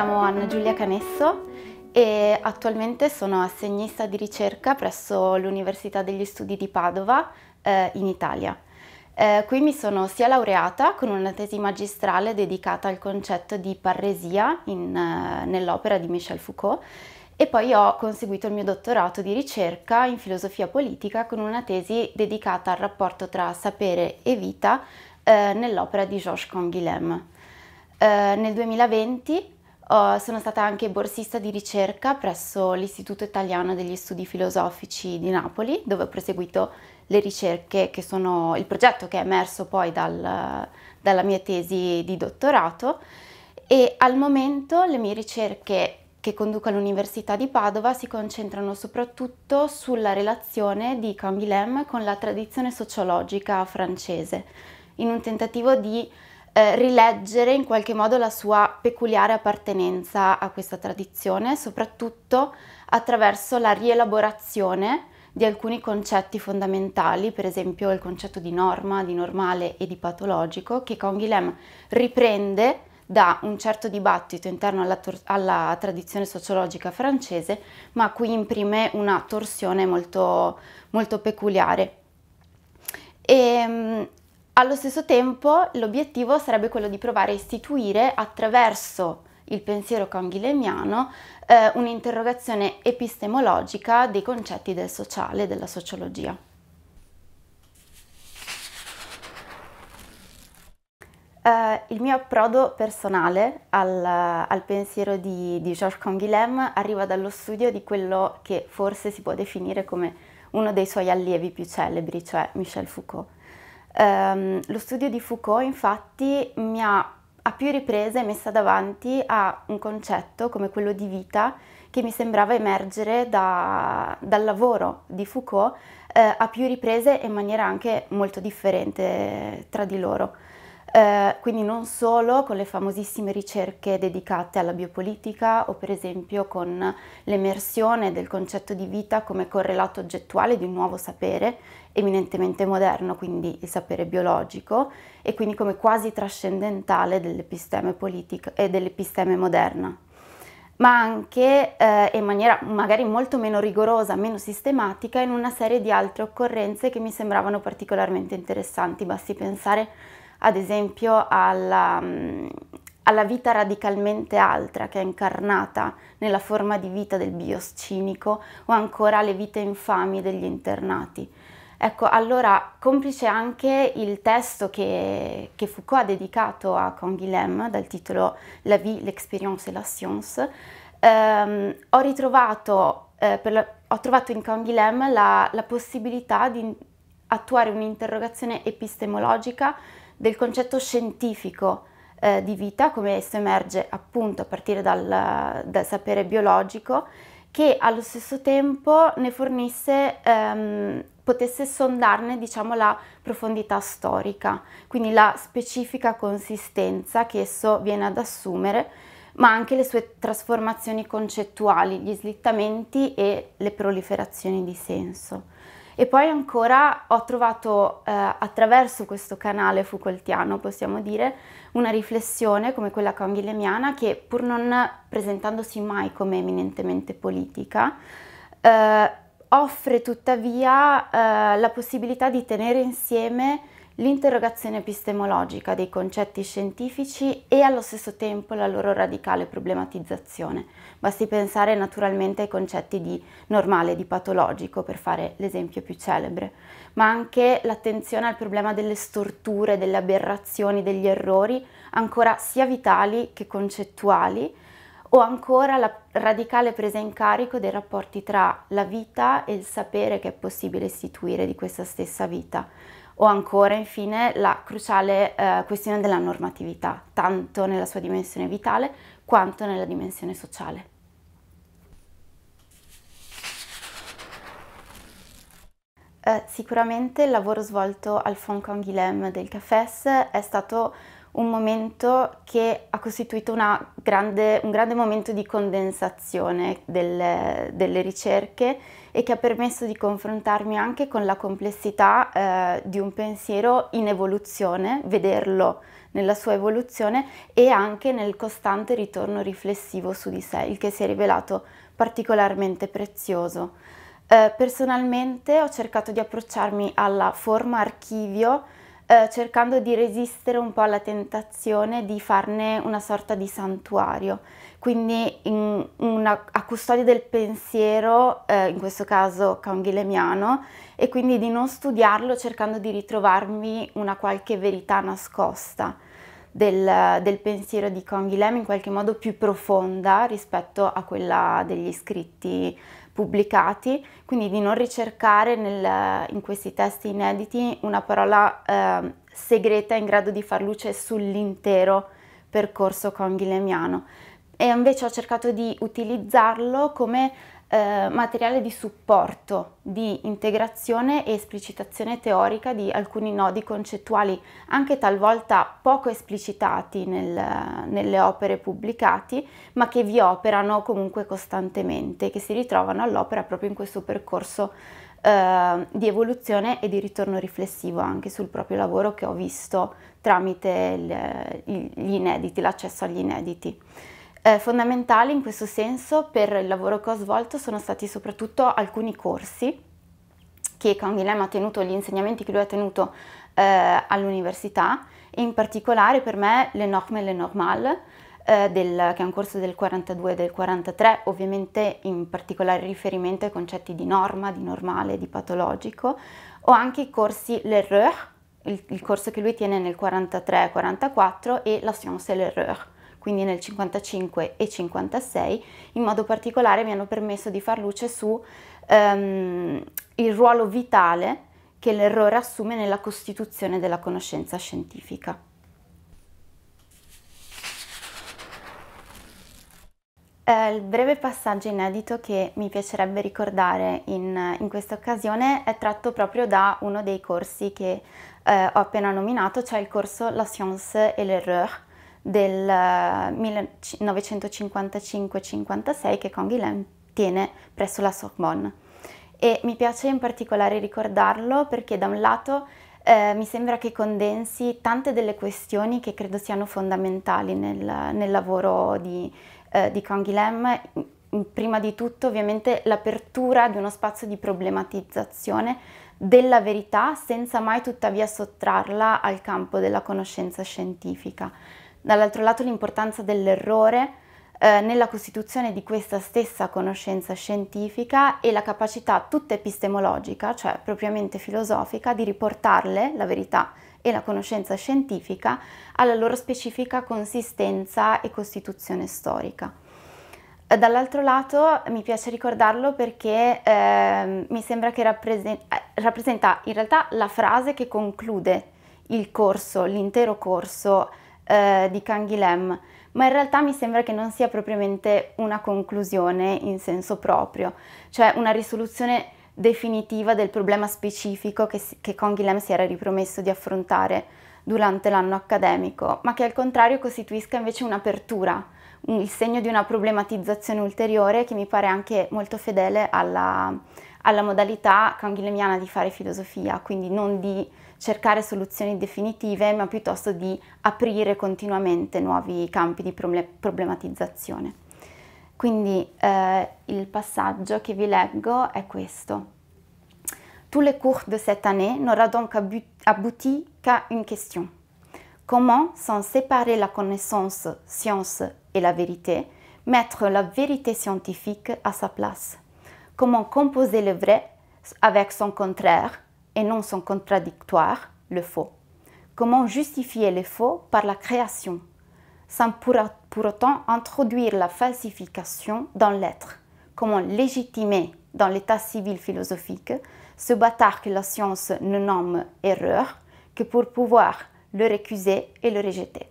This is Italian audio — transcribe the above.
chiamo Anna Giulia Canesso e attualmente sono assegnista di ricerca presso l'Università degli Studi di Padova eh, in Italia. Eh, qui mi sono sia laureata con una tesi magistrale dedicata al concetto di parresia eh, nell'opera di Michel Foucault e poi ho conseguito il mio dottorato di ricerca in filosofia politica con una tesi dedicata al rapporto tra sapere e vita eh, nell'opera di Georges Canguilhem. Eh, nel 2020 Uh, sono stata anche borsista di ricerca presso l'Istituto Italiano degli Studi Filosofici di Napoli, dove ho proseguito le ricerche che sono il progetto che è emerso poi dal, dalla mia tesi di dottorato e al momento le mie ricerche che conduco all'Università di Padova si concentrano soprattutto sulla relazione di Canguilhem con la tradizione sociologica francese, in un tentativo di eh, rileggere in qualche modo la sua peculiare appartenenza a questa tradizione, soprattutto attraverso la rielaborazione di alcuni concetti fondamentali, per esempio il concetto di norma, di normale e di patologico, che Conghilem riprende da un certo dibattito interno alla, alla, tradizione sociologica francese, ma qui imprime una torsione molto, molto peculiare. E, ehm, allo stesso tempo l'obiettivo sarebbe quello di provare a istituire attraverso il pensiero canghilemiano eh, un'interrogazione epistemologica dei concetti del sociale, e della sociologia. Uh, il mio approdo personale al, al pensiero di, di Georges Canguilhem arriva dallo studio di quello che forse si può definire come uno dei suoi allievi più celebri, cioè Michel Foucault. Um, lo studio di Foucault infatti mi ha a più riprese messa davanti a un concetto come quello di vita che mi sembrava emergere da, dal lavoro di Foucault eh, a più riprese e in maniera anche molto differente tra di loro. Eh, quindi non solo con le famosissime ricerche dedicate alla biopolitica o per esempio con l'emersione del concetto di vita come correlato oggettuale di un nuovo sapere eminentemente moderno, quindi il sapere biologico, e quindi come quasi trascendentale dell'episteme politica e eh, dell'episteme moderna ma anche eh, in maniera magari molto meno rigorosa, meno sistematica, in una serie di altre occorrenze che mi sembravano particolarmente interessanti. Basti pensare ad esempio alla, mm, alla vita radicalmente altra che è incarnata nella forma di vita del bios cinico o ancora alle vite infami degli internati. Ecco, allora, complice anche il testo che, che Foucault ha dedicato a Canguilhem dal titolo La vie, l'expérience et la science, ehm, ho ritrovato, eh, la, ho trovato in Canguilhem la, la possibilità di attuare un'interrogazione epistemologica del concetto scientifico eh, di vita, come esso emerge appunto a partire dal, dal sapere biologico, che allo stesso tempo ne fornisse, ehm, potesse sondarne diciamo, la profondità storica, quindi la specifica consistenza che esso viene ad assumere, ma anche le sue trasformazioni concettuali, gli slittamenti e le proliferazioni di senso. E poi ancora ho trovato eh, attraverso questo canale Foucaultiano, possiamo dire, una riflessione come quella camillemiana che pur non presentandosi mai come eminentemente politica, eh, offre tuttavia eh, la possibilità di tenere insieme l'interrogazione epistemologica dei concetti scientifici e allo stesso tempo la loro radicale problematizzazione. Basti pensare naturalmente ai concetti di normale, di patologico, per fare l'esempio più celebre, ma anche l'attenzione al problema delle storture, delle aberrazioni, degli errori, ancora sia vitali che concettuali, o ancora la radicale presa in carico dei rapporti tra la vita e il sapere che è possibile istituire di questa stessa vita o ancora infine la cruciale eh, questione della normatività, tanto nella sua dimensione vitale quanto nella dimensione sociale. Eh, sicuramente il lavoro svolto al Fonds Canguilhem del CAFES è stato un momento che ha costituito grande, un grande momento di condensazione del, delle ricerche e che ha permesso di confrontarmi anche con la complessità eh, di un pensiero in evoluzione, vederlo nella sua evoluzione e anche nel costante ritorno riflessivo su di sé, il che si è rivelato particolarmente prezioso. Eh, personalmente ho cercato di approcciarmi alla forma archivio eh, cercando di resistere un po' alla tentazione di farne una sorta di santuario, quindi una, a custodia del pensiero, eh, in questo caso canghilemiano, e quindi di non studiarlo cercando di ritrovarmi una qualche verità nascosta. Del, del, pensiero di Conghilem in qualche modo più profonda rispetto a quella degli scritti pubblicati, quindi di non ricercare nel, in questi testi inediti una parola eh, segreta in grado di far luce sull'intero percorso con Ghilemiano E invece ho cercato di utilizzarlo come eh, materiale di supporto, di integrazione e esplicitazione teorica di alcuni nodi concettuali, anche talvolta poco esplicitati nel, nelle opere pubblicate, ma che vi operano comunque costantemente, che si ritrovano all'opera proprio in questo percorso eh, di evoluzione e di ritorno riflessivo anche sul proprio lavoro che ho visto tramite gli inediti, l'accesso agli inediti. Eh, fondamentali in questo senso per il lavoro che ho svolto sono stati soprattutto alcuni corsi che Canguilhem ha tenuto, gli insegnamenti che lui ha tenuto eh, all'università, in particolare per me le norme et le normal, eh, che è un corso del 42 e del 43, ovviamente in particolare riferimento ai concetti di norma, di normale, di patologico, o anche i corsi l'erreur, il, il corso che lui tiene nel 43-44 e la science et l'erreur quindi nel 55 e 56, in modo particolare mi hanno permesso di far luce su ehm, il ruolo vitale che l'errore assume nella costituzione della conoscenza scientifica. Eh, il breve passaggio inedito che mi piacerebbe ricordare in, in questa occasione è tratto proprio da uno dei corsi che eh, ho appena nominato, cioè il corso La science et l'erreur, del 1955-56 eh, che Canguilhem tiene presso la Sorbonne. E mi piace in particolare ricordarlo perché da un lato eh, mi sembra che condensi tante delle questioni che credo siano fondamentali nel, nel lavoro di, eh, di Kong prima di tutto ovviamente l'apertura di uno spazio di problematizzazione della verità senza mai tuttavia sottrarla al campo della conoscenza scientifica dall'altro lato l'importanza dell'errore eh, nella costituzione di questa stessa conoscenza scientifica e la capacità tutta epistemologica, cioè propriamente filosofica, di riportarle, la verità e la conoscenza scientifica, alla loro specifica consistenza e costituzione storica. Eh, dall'altro lato mi piace ricordarlo perché eh, mi sembra che rappresen eh, rappresenta in realtà la frase che conclude il corso, l'intero corso eh, di Canghilem, ma in realtà mi sembra che non sia propriamente una conclusione in senso proprio, cioè una risoluzione definitiva del problema specifico che, che Canghilem si era ripromesso di affrontare durante l'anno accademico, ma che al contrario costituisca invece un'apertura, il segno di una problematizzazione ulteriore che mi pare anche molto fedele alla, alla modalità canghilemiana di fare filosofia, quindi non di cercare soluzioni definitive, ma piuttosto di aprire continuamente nuovi campi di problematizzazione. Quindi eh, il passaggio che vi leggo è questo. Tous les cours de cette année n'aura donc abouti qu'à une question. Comment, sans séparer la connaissance, science et la vérité, mettre la vérité scientifique à sa place Comment composer le vrai avec son contraire et non son contradictoire, le faux. Comment justifier le faux par la création, sans pour, autant introduire la falsification dans l'être Comment légitimer dans l'état civil philosophique ce bâtard que la science ne nomme erreur que pour pouvoir le récuser et le rejeter